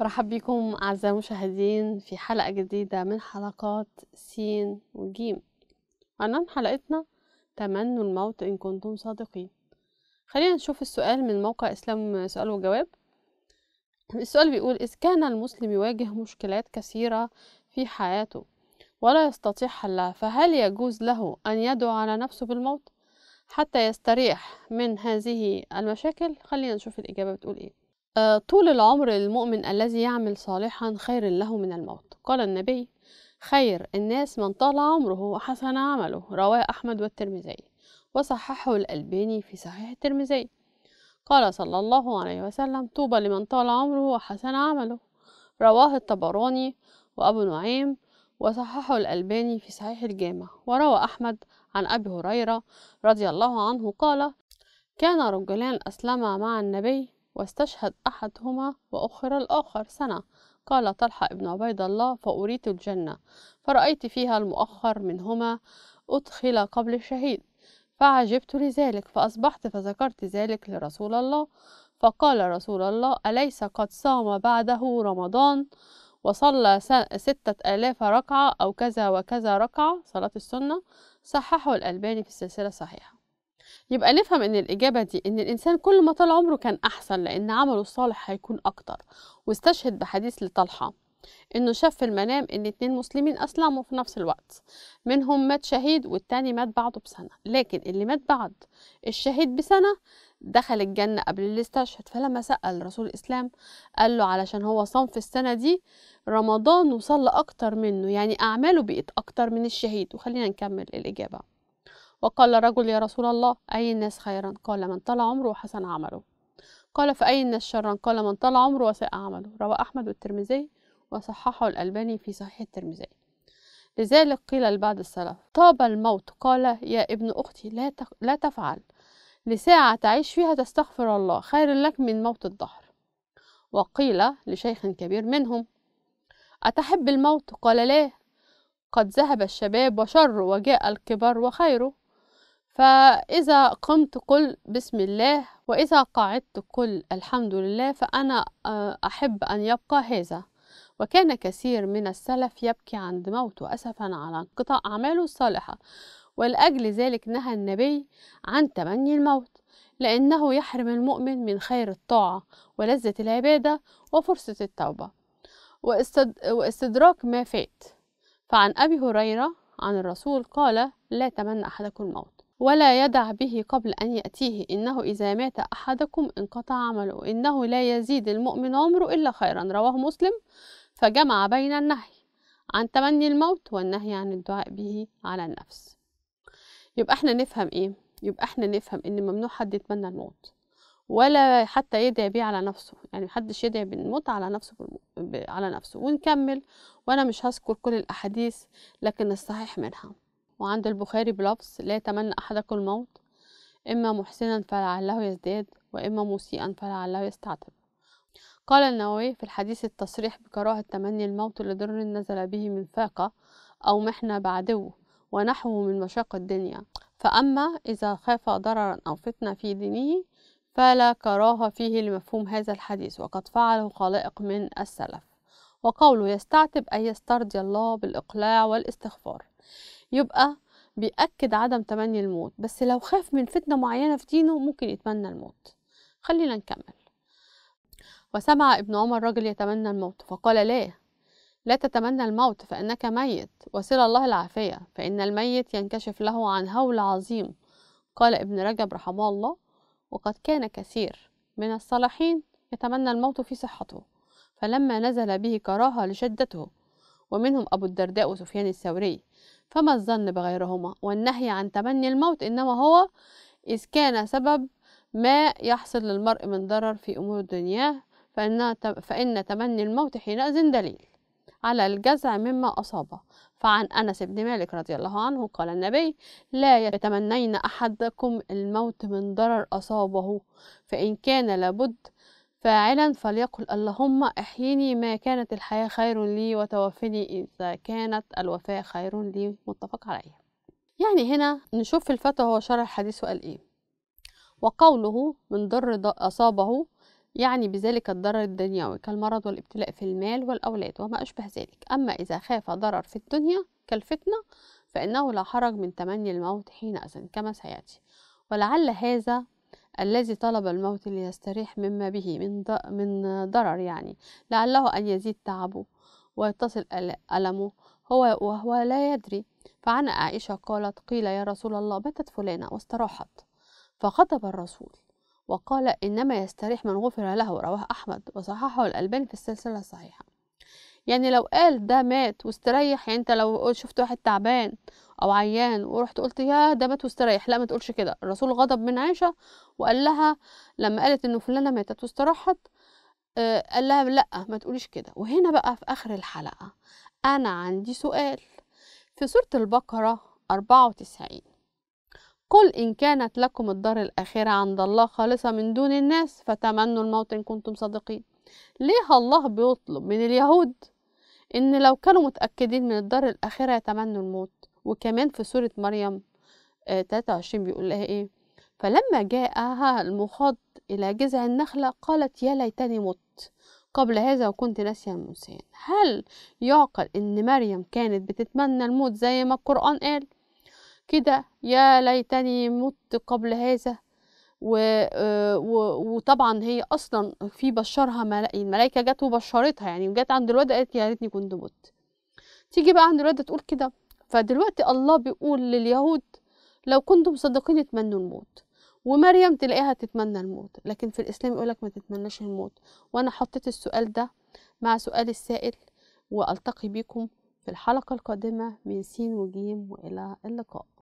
مرحب بكم أعزائي المشاهدين في حلقة جديدة من حلقات سين وجيم عنوان حلقتنا تمنوا الموت إن كنتم صادقين خلينا نشوف السؤال من موقع إسلام سؤال وجواب السؤال بيقول إذ كان المسلم يواجه مشكلات كثيرة في حياته ولا يستطيع حلها فهل يجوز له أن يدعو على نفسه بالموت حتى يستريح من هذه المشاكل خلينا نشوف الإجابة بتقول إيه آه، طول العمر للمؤمن الذي يعمل صالحا خير له من الموت قال النبي خير الناس من طال عمره وحسن عمله رواه أحمد والترمذي وصححه الألباني في صحيح الترمذي قال صلى الله عليه وسلم طوبى لمن طال عمره وحسن عمله رواه الطبراني وأبو نعيم وصححه الألباني في صحيح الجامع وروى أحمد عن أبي هريرة رضي الله عنه قال كان رجلان أسلما مع النبي واستشهد أحدهما وأخر الآخر سنة قال طلحة ابن عبيد الله فأريت الجنة فرأيت فيها المؤخر منهما أدخل قبل الشهيد فعجبت لذلك فأصبحت فذكرت ذلك لرسول الله فقال رسول الله أليس قد صام بعده رمضان وصلى ستة آلاف ركعة أو كذا وكذا ركعة صلاة السنة صححه الألباني في السلسلة الصحيحة يبقى نفهم ان الاجابه دي ان الانسان كل ما طال عمره كان احسن لان عمله الصالح هيكون اكتر واستشهد بحديث لطلحه انه شاف في المنام ان اتنين مسلمين اسلموا في نفس الوقت منهم مات شهيد والتاني مات بعده بسنه لكن اللي مات بعد الشهيد بسنه دخل الجنة قبل اللي استشهد فلما سأل رسول الإسلام قال له علشان هو صام في السنة دي رمضان وصلى أكتر منه يعني أعماله بقت أكتر من الشهيد وخلينا نكمل الإجابة وقال رجل يا رسول الله أي الناس خيرا قال من طال عمره وحسن عمله قال فأي الناس شرا قال من طال عمره وساء عمله روى أحمد والترمذي وصححه الألباني في صحيح الترمذي لذلك قيل لبعض السلف طاب الموت قال يا ابن أختي لا, لا تفعل لساعة تعيش فيها تستغفر الله خير لك من موت الدهر وقيل لشيخ كبير منهم أتحب الموت قال لا قد ذهب الشباب وشر وجاء الكبر وخيره فإذا قمت قل بسم الله وإذا قعدت قل الحمد لله فأنا آه، أحب أن يبقى هذا وكان كثير من السلف يبكي عند موته أسفا على انقطاع أعماله الصالحة ولأجل ذلك نهى النبي عن تمني الموت لأنه يحرم المؤمن من خير الطاعة ولذة العبادة وفرصة التوبة واستدراك ما فات فعن أبي هريرة عن الرسول قال لا تمنى أحدكم الموت ولا يدع به قبل أن يأتيه إنه إذا مات أحدكم انقطع عمله إنه لا يزيد المؤمن عمره إلا خيرا رواه مسلم فجمع بين النهي عن تمني الموت والنهي عن الدعاء به على النفس يبقى احنا نفهم ايه يبقى احنا نفهم ان ممنوع حد يتمنى الموت ولا حتى يدعي بيه على نفسه يعني محدش يدعي بالموت على نفسه على نفسه ونكمل وانا مش هذكر كل الاحاديث لكن الصحيح منها وعند البخاري بلفظ لا يتمنى أحدكم الموت إما محسنا فلعله يزداد وإما مسيئا فلعله يستعتب قال النووي في الحديث التصريح بكراهة تمني الموت لضر نزل به من فاقة أو محنة بعدو ونحوه من مشاق الدنيا فأما إذا خاف ضررا أو فتنة في دينه فلا كراهة فيه لمفهوم هذا الحديث وقد فعله خلائق من السلف وقوله يستعتب أي يسترضي الله بالإقلاع والاستغفار يبقى بيأكد عدم تمني الموت بس لو خاف من فتنة معينة في دينه ممكن يتمنى الموت خلينا نكمل وسمع ابن عمر رجل يتمنى الموت فقال ليه لا تتمنى الموت فإنك ميت وسل الله العافية فإن الميت ينكشف له عن هول عظيم قال ابن رجب رحمه الله وقد كان كثير من الصالحين يتمنى الموت في صحته فلما نزل به كراهة لشدته ومنهم أبو الدرداء وسفيان الثوري فما الظن بغيرهما والنهي عن تمني الموت إنما هو إذ كان سبب ما يحصل للمرء من ضرر في أمور دنياه فإن, فإن تمني الموت حينئذ دليل على الجزع مما أصابه فعن أنس بن مالك رضي الله عنه قال النبي لا يتمنين أحدكم الموت من ضرر أصابه فإن كان لابد فاعلا فليقل اللهم احيني ما كانت الحياه خير لي وتوفني اذا كانت الوفاه خير لي متفق عليه يعني هنا نشوف في الفتوى هو شرح الحديث وقال ايه وقوله من ضر اصابه يعني بذلك الضرر الدنيوي كالمرض والابتلاء في المال والأولاد وما أشبه ذلك أما إذا خاف ضرر في الدنيا كالفتنة فإنه لا حرج من تمني الموت حينئذ كما سيأتي ولعل هذا الذي طلب الموت ليستريح مما به من من ضرر يعني لعله أن يزيد تعبه ويتصل ألمه هو وهو لا يدري فعن عائشة قالت قيل يا رسول الله باتت فلانة واستراحت فغضب الرسول وقال إنما يستريح من غفر له رواه أحمد وصححه الألباني في السلسلة الصحيحة يعني لو قال ده مات واستريح يعني انت لو شفت واحد تعبان او عيان ورحت قلت يا ده مات واستريح لا ما تقولش كده الرسول غضب من عائشه وقال لها لما قالت انه فلانه ماتت واستراحت آه، قال لها لا ما تقوليش كده وهنا بقى في اخر الحلقه انا عندي سؤال في سوره البقره 94 قل إن كانت لكم الدار الآخرة عند الله خالصة من دون الناس فتمنوا الموت إن كنتم صادقين ليه الله بيطلب من اليهود إن لو كانوا متأكدين من الدار الآخرة يتمنوا الموت وكمان في سورة مريم 23 آه، بيقول لها إيه فلما جاءها المخاض إلى جذع النخلة قالت يا ليتني مت قبل هذا وكنت ناسيا منسيا هل يعقل إن مريم كانت بتتمنى الموت زي ما القرآن قال كده يا ليتني مت قبل هذا و... آه، و... وطبعا هي اصلا في بشرها الملائكه جت وبشرتها يعني وجت عند الواد قالت يا ريتني كنت مت تيجي بقى عند الواد تقول كده فدلوقتي الله بيقول لليهود لو كنتم صادقين تمنوا الموت ومريم تلاقيها تتمنى الموت لكن في الاسلام يقولك ما تتمناش الموت وانا حطيت السؤال ده مع سؤال السائل والتقي بكم في الحلقه القادمه من سين وجيم والى اللقاء